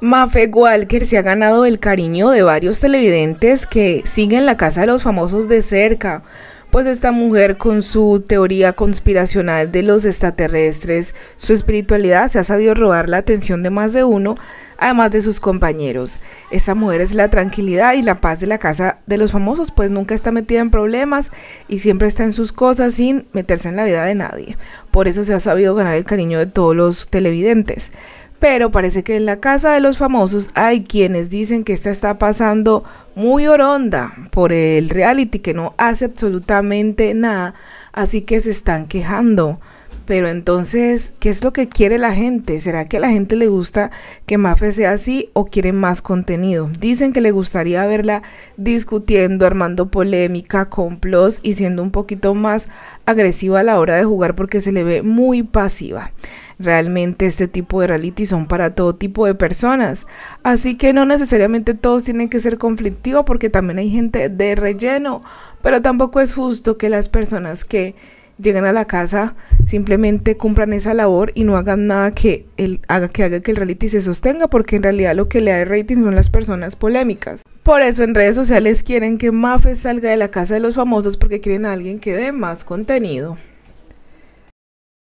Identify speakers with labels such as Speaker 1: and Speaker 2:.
Speaker 1: Mafe Walker se ha ganado el cariño de varios televidentes que siguen la casa de los famosos de cerca, pues esta mujer con su teoría conspiracional de los extraterrestres, su espiritualidad se ha sabido robar la atención de más de uno, además de sus compañeros. Esta mujer es la tranquilidad y la paz de la casa de los famosos, pues nunca está metida en problemas y siempre está en sus cosas sin meterse en la vida de nadie. Por eso se ha sabido ganar el cariño de todos los televidentes. Pero parece que en la casa de los famosos hay quienes dicen que esta está pasando muy oronda por el reality que no hace absolutamente nada, así que se están quejando. Pero entonces, ¿qué es lo que quiere la gente? ¿Será que a la gente le gusta que Mafe sea así o quiere más contenido? Dicen que le gustaría verla discutiendo, armando polémica, complos y siendo un poquito más agresiva a la hora de jugar porque se le ve muy pasiva. Realmente este tipo de reality son para todo tipo de personas, así que no necesariamente todos tienen que ser conflictivos porque también hay gente de relleno, pero tampoco es justo que las personas que llegan a la casa simplemente cumplan esa labor y no hagan nada que haga que haga que el reality se sostenga porque en realidad lo que le da el rating son las personas polémicas. Por eso en redes sociales quieren que Mafe salga de la casa de los famosos porque quieren a alguien que dé más contenido.